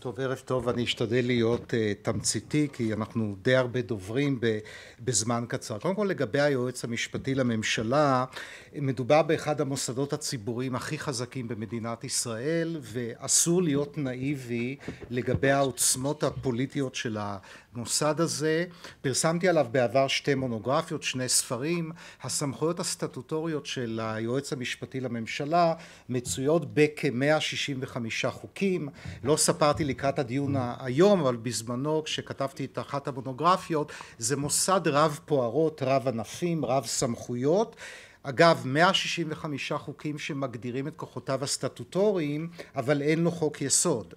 טוב, ערב טוב. אני אשתדל להיות uh, תמציתי, כי אנחנו די הרבה דוברים ב, בזמן קצר. קודם כל, לגבי היועץ המשפטי לממשלה, מדובר באחד המוסדות הציבוריים הכי חזקים במדינת ישראל, ואסור להיות נאיבי לגבי העוצמות הפוליטיות של המוסד הזה. פרסמתי עליו בעבר שתי מונוגרפיות, שני ספרים. הסמכויות הסטטוטוריות של היועץ המשפטי לממשלה מצויות בכ-165 חוקים. לא ספרתי לקראת הדיון היום, אבל בזמנו כשכתבתי את אחת המונוגרפיות, זה מוסד רב פוארות, רב ענפים, רב סמכויות. אגב, 165 חוקים שמגדירים את כוחותיו הסטטוטוריים, אבל אין לו חוק יסוד.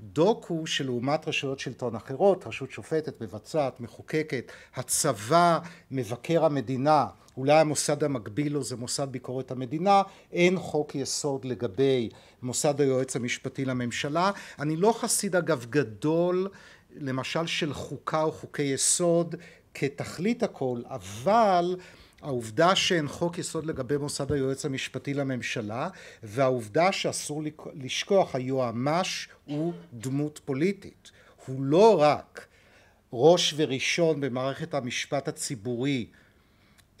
דוק הוא שלעומת רשויות שלטון אחרות, רשות שופטת, מבצעת, מחוקקת, הצבא, מבקר המדינה, אולי המוסד המקביל לו זה מוסד ביקורת המדינה, אין חוק יסוד לגבי מוסד היועץ המשפטי לממשלה. אני לא חסיד אגב גדול למשל של חוקה או חוקי יסוד כתכלית הכל, אבל העובדה שאין חוק יסוד לגבי מוסד היועץ המשפטי לממשלה והעובדה שאסור לשכוח היועמ"ש הוא דמות פוליטית הוא לא רק ראש וראשון במערכת המשפט הציבורי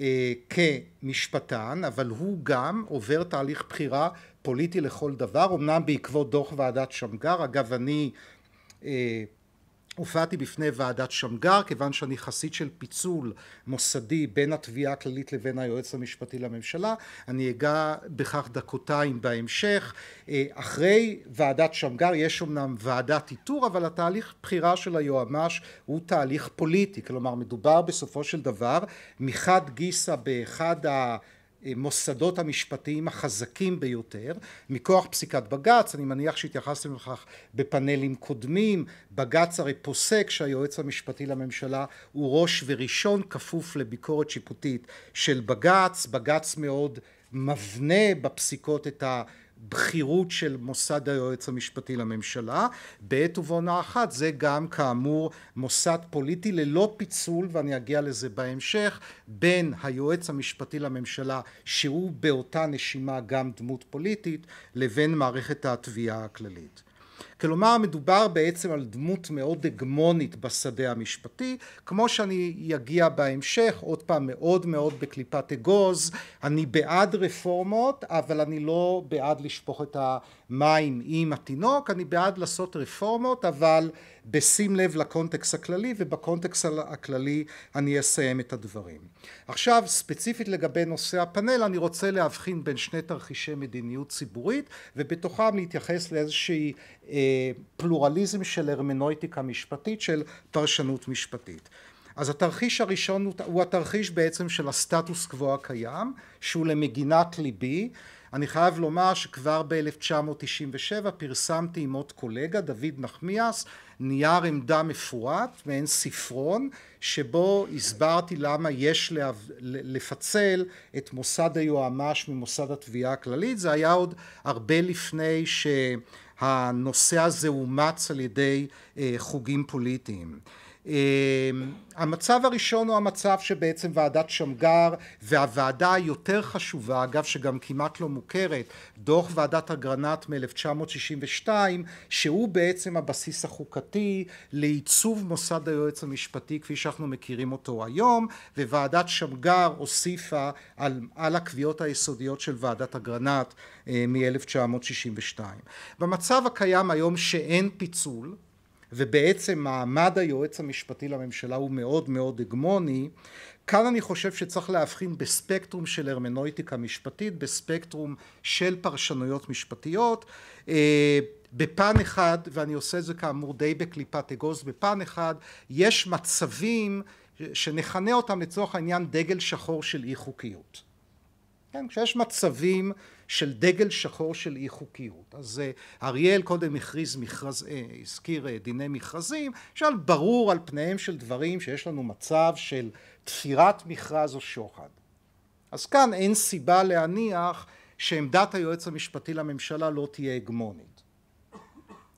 אה, כמשפטן אבל הוא גם עובר תהליך בחירה פוליטי לכל דבר אמנם בעקבות דוח ועדת שמגר אגב אני אה, הופעתי בפני ועדת שמגר כיוון שאני חסיד של פיצול מוסדי בין התביעה הכללית לבין היועץ המשפטי לממשלה אני אגע בכך דקותיים בהמשך אה, אחרי ועדת שמגר יש אמנם ועדת איתור אבל התהליך בחירה של היועמ"ש הוא תהליך פוליטי כלומר מדובר בסופו של דבר מחד גיסא באחד ה... המוסדות המשפטיים החזקים ביותר מכוח פסיקת בג"ץ אני מניח שהתייחסתם לכך בפאנלים קודמים בג"ץ הרי פוסק שהיועץ המשפטי לממשלה הוא ראש וראשון כפוף לביקורת שיפוטית של בג"ץ בג"ץ מאוד מבנה בפסיקות את ה... בכירות של מוסד היועץ המשפטי לממשלה. בעת ובעונה אחת זה גם כאמור מוסד פוליטי ללא פיצול, ואני אגיע לזה בהמשך, בין היועץ המשפטי לממשלה, שהוא באותה נשימה גם דמות פוליטית, לבין מערכת התביעה הכללית. כלומר מדובר בעצם על דמות מאוד הגמונית בשדה המשפטי כמו שאני אגיע בהמשך עוד פעם מאוד מאוד בקליפת אגוז אני בעד רפורמות אבל אני לא בעד לשפוך את המים עם התינוק אני בעד לעשות רפורמות אבל בשים לב לקונטקסט הכללי ובקונטקסט הכללי אני אסיים את הדברים. עכשיו ספציפית לגבי נושא הפאנל אני רוצה להבחין בין שני תרחישי מדיניות ציבורית ובתוכם להתייחס לאיזושהי אה, פלורליזם של הרמנויטיקה משפטית של פרשנות משפטית. אז התרחיש הראשון הוא, הוא התרחיש בעצם של הסטטוס קוו הקיים שהוא למגינת ליבי אני חייב לומר שכבר ב-1997 פרסמתי עם עוד קולגה, דוד נחמיאס, נייר עמדה מפורט, מעין ספרון, שבו הסברתי למה יש לה... לפצל את מוסד היועמ"ש ממוסד התביעה הכללית. זה היה עוד הרבה לפני שהנושא הזה אומץ על ידי אה, חוגים פוליטיים. אמ, המצב הראשון הוא המצב שבעצם ועדת שמגר והוועדה היותר חשובה אגב שגם כמעט לא מוכרת דוח ועדת אגרנט מ-1962 שהוא בעצם הבסיס החוקתי לעיצוב מוסד היועץ המשפטי כפי שאנחנו מכירים אותו היום וועדת שמגר הוסיפה על, על הקביעות היסודיות של ועדת אגרנט אה, מ-1962. במצב הקיים היום שאין פיצול ובעצם מעמד היועץ המשפטי לממשלה הוא מאוד מאוד הגמוני כאן אני חושב שצריך להבחין בספקטרום של הרמנויטיקה משפטית בספקטרום של פרשנויות משפטיות אה, בפן אחד ואני עושה את זה כאמור די בקליפת אגוז בפן אחד יש מצבים שנכנה אותם לצורך העניין דגל שחור של אי חוקיות כן, כשיש מצבים של דגל שחור של אי חוקיות. אז אה, אריאל קודם הכריז מכרז, אה, הזכיר אה, דיני מכרזים, שעל ברור על פניהם של דברים שיש לנו מצב של תפירת מכרז או שוחד. אז כאן אין סיבה להניח שעמדת היועץ המשפטי לממשלה לא תהיה הגמונית.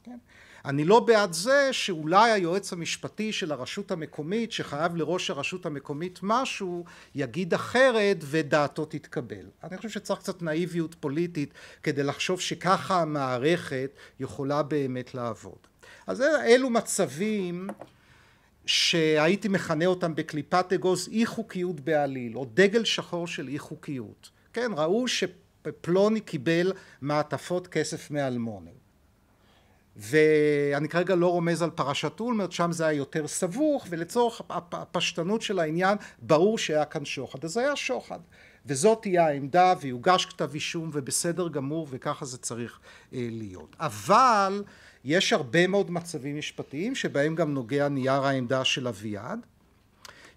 כן? אני לא בעד זה שאולי היועץ המשפטי של הרשות המקומית שחייב לראש הרשות המקומית משהו יגיד אחרת ודעתו תתקבל. אני חושב שצריך קצת נאיביות פוליטית כדי לחשוב שככה המערכת יכולה באמת לעבוד. אז אלו מצבים שהייתי מכנה אותם בקליפת אגוז אי חוקיות בעליל או דגל שחור של אי חוקיות. כן, ראו שפלוני קיבל מעטפות כסף מאלמוני. ואני כרגע לא רומז על פרשת אולמרט, שם זה היה יותר סבוך, ולצורך הפשטנות של העניין, ברור שהיה כאן שוחד. אז היה שוחד. וזאת תהיה העמדה, ויוגש כתב אישום, ובסדר גמור, וככה זה צריך אה, להיות. אבל יש הרבה מאוד מצבים משפטיים שבהם גם נוגע נייר העמדה של אביעד,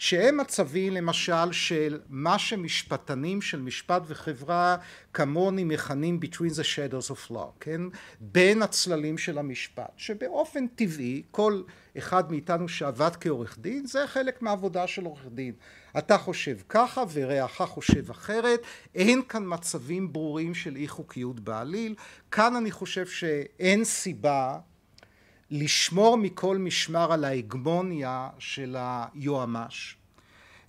שהם מצבים למשל של מה שמשפטנים של משפט וחברה כמוני מכנים between the shadows of law, כן? בין הצללים של המשפט, שבאופן טבעי כל אחד מאיתנו שעבד כעורך דין זה חלק מהעבודה של עורך דין. אתה חושב ככה ורעך חושב אחרת, אין כאן מצבים ברורים של אי חוקיות בעליל, כאן אני חושב שאין סיבה לשמור מכל משמר על ההגמוניה של היועמ"ש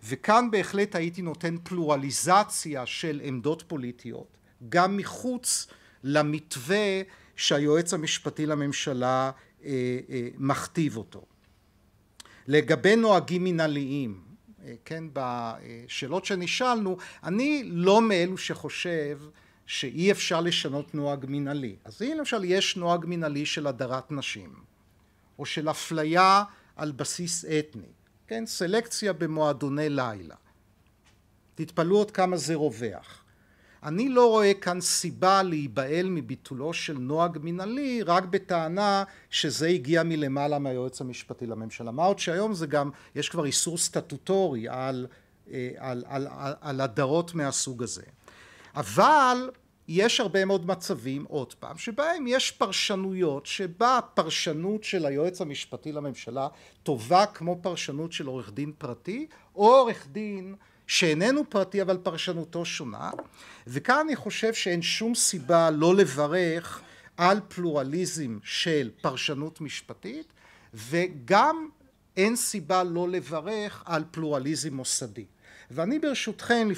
וכאן בהחלט הייתי נותן פלורליזציה של עמדות פוליטיות גם מחוץ למתווה שהיועץ המשפטי לממשלה אה, אה, מכתיב אותו. לגבי נוהגים מנהליים, אה, כן, בשאלות אה, שנשאלנו, אני לא מאלו שחושב שאי אפשר לשנות נוהג מנהלי. אז אם למשל יש נוהג מנהלי של הדרת נשים, או של אפליה על בסיס אתני, כן? סלקציה במועדוני לילה. תתפלאו עוד כמה זה רווח. אני לא רואה כאן סיבה להיבהל מביטולו של נוהג מנהלי רק בטענה שזה הגיע מלמעלה מהיועץ המשפטי לממשלה. מה עוד שהיום זה גם, יש כבר איסור סטטוטורי על, אה, על, על, על, על הדרות מהסוג הזה. אבל יש הרבה מאוד מצבים, עוד פעם, שבהם יש פרשנויות, שבה הפרשנות של היועץ המשפטי לממשלה טובה כמו פרשנות של עורך דין פרטי, או עורך דין שאיננו פרטי אבל פרשנותו שונה, וכאן אני חושב שאין שום סיבה לא לברך על פלורליזם של פרשנות משפטית, וגם אין סיבה לא לברך על פלורליזם מוסדי. ואני ברשותכם,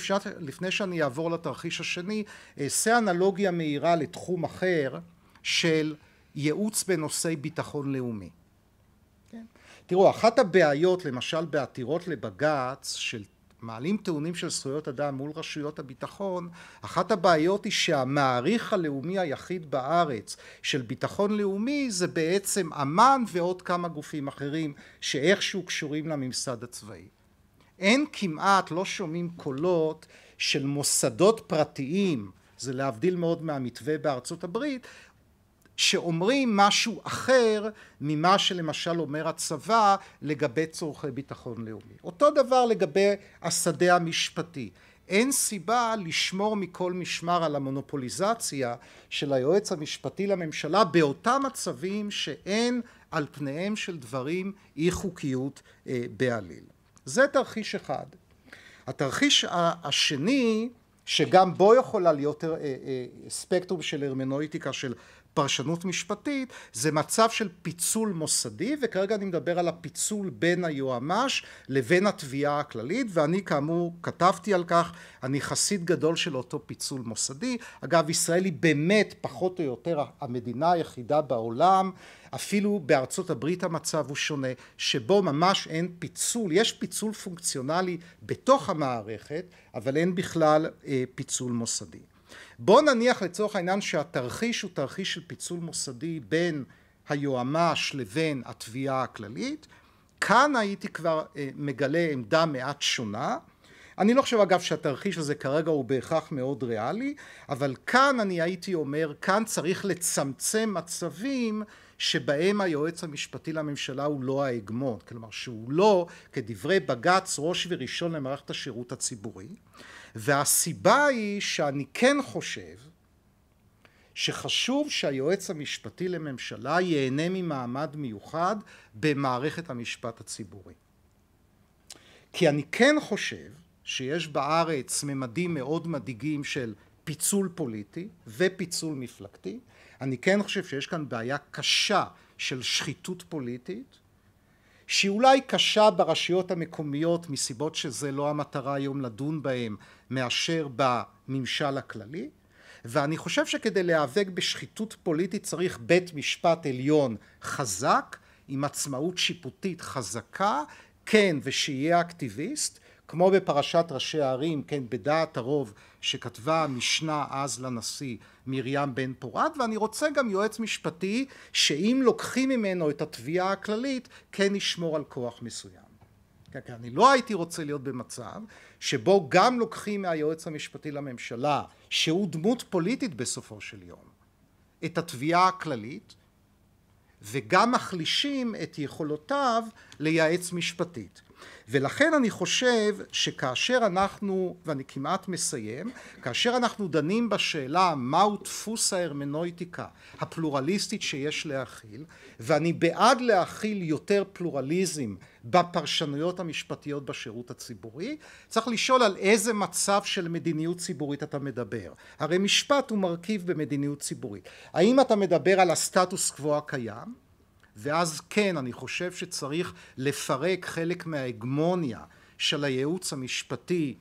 לפני שאני אעבור לתרחיש השני, אעשה אנלוגיה מהירה לתחום אחר של ייעוץ בנושאי ביטחון לאומי. כן? תראו, אחת הבעיות למשל בעתירות לבג"ץ של מעלים טעונים של זכויות אדם מול רשויות הביטחון, אחת הבעיות היא שהמעריך הלאומי היחיד בארץ של ביטחון לאומי זה בעצם אמ"ן ועוד כמה גופים אחרים שאיכשהו קשורים לממסד הצבאי. אין כמעט, לא שומעים קולות של מוסדות פרטיים, זה להבדיל מאוד מהמתווה בארצות הברית, שאומרים משהו אחר ממה שלמשל אומר הצבא לגבי צורכי ביטחון לאומי. אותו דבר לגבי השדה המשפטי. אין סיבה לשמור מכל משמר על המונופוליזציה של היועץ המשפטי לממשלה באותם מצבים שאין על פניהם של דברים אי חוקיות אה, בעליל. זה תרחיש אחד. התרחיש השני, שגם בו יכולה להיות אה, אה, ספקטרום של הרמנואיטיקה של פרשנות משפטית זה מצב של פיצול מוסדי וכרגע אני מדבר על הפיצול בין היועמ"ש לבין התביעה הכללית ואני כאמור כתבתי על כך אני חסיד גדול של אותו פיצול מוסדי אגב ישראל היא באמת פחות או יותר המדינה היחידה בעולם אפילו בארצות הברית המצב הוא שונה שבו ממש אין פיצול יש פיצול פונקציונלי בתוך המערכת אבל אין בכלל אה, פיצול מוסדי בוא נניח לצורך העניין שהתרחיש הוא תרחיש של פיצול מוסדי בין היועמ"ש לבין התביעה הכללית, כאן הייתי כבר אה, מגלה עמדה מעט שונה. אני לא חושב אגב שהתרחיש הזה כרגע הוא בהכרח מאוד ריאלי, אבל כאן אני הייתי אומר, כאן צריך לצמצם מצבים שבהם היועץ המשפטי לממשלה הוא לא ההגמון, כלומר שהוא לא כדברי בג"ץ ראש וראשון למערכת השירות הציבורי והסיבה היא שאני כן חושב שחשוב שהיועץ המשפטי לממשלה ייהנה ממעמד מיוחד במערכת המשפט הציבורי. כי אני כן חושב שיש בארץ ממדים מאוד מדאיגים של פיצול פוליטי ופיצול מפלגתי. אני כן חושב שיש כאן בעיה קשה של שחיתות פוליטית, שהיא אולי קשה ברשויות המקומיות מסיבות שזה לא המטרה היום לדון בהן מאשר בממשל הכללי, ואני חושב שכדי להיאבק בשחיתות פוליטית צריך בית משפט עליון חזק, עם עצמאות שיפוטית חזקה, כן, ושיהיה אקטיביסט, כמו בפרשת ראשי הערים, כן, בדעת הרוב שכתבה המשנה אז לנשיא מרים בן פורת, ואני רוצה גם יועץ משפטי שאם לוקחים ממנו את התביעה הכללית, כן ישמור על כוח מסוים. כי כן, כן, אני לא הייתי רוצה להיות במצב שבו גם לוקחים מהיועץ המשפטי לממשלה, שהוא דמות פוליטית בסופו של יום, את התביעה הכללית, וגם מחלישים את יכולותיו לייעץ משפטית. ולכן אני חושב שכאשר אנחנו, ואני כמעט מסיים, כאשר אנחנו דנים בשאלה מהו דפוס ההרמנויטיקה הפלורליסטית שיש להכיל, ואני בעד להכיל יותר פלורליזם בפרשנויות המשפטיות בשירות הציבורי, צריך לשאול על איזה מצב של מדיניות ציבורית אתה מדבר. הרי משפט הוא מרכיב במדיניות ציבורית. האם אתה מדבר על הסטטוס קוו הקיים? ואז כן, אני חושב שצריך לפרק חלק מההגמוניה של הייעוץ המשפטי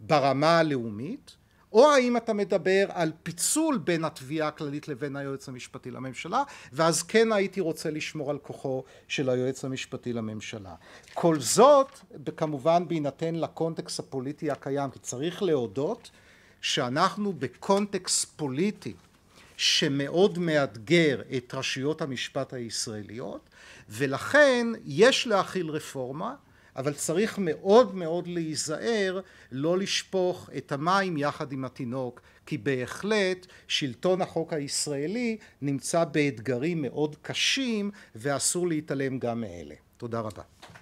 ברמה הלאומית, או האם אתה מדבר על פיצול בין התביעה הכללית לבין היועץ המשפטי לממשלה, ואז כן הייתי רוצה לשמור על כוחו של היועץ המשפטי לממשלה. כל זאת כמובן בהינתן לקונטקסט הפוליטי הקיים, כי צריך להודות שאנחנו בקונטקסט פוליטי שמאוד מאתגר את רשויות המשפט הישראליות ולכן יש להכיל רפורמה אבל צריך מאוד מאוד להיזהר לא לשפוך את המים יחד עם התינוק כי בהחלט שלטון החוק הישראלי נמצא באתגרים מאוד קשים ואסור להתעלם גם מאלה. תודה רבה.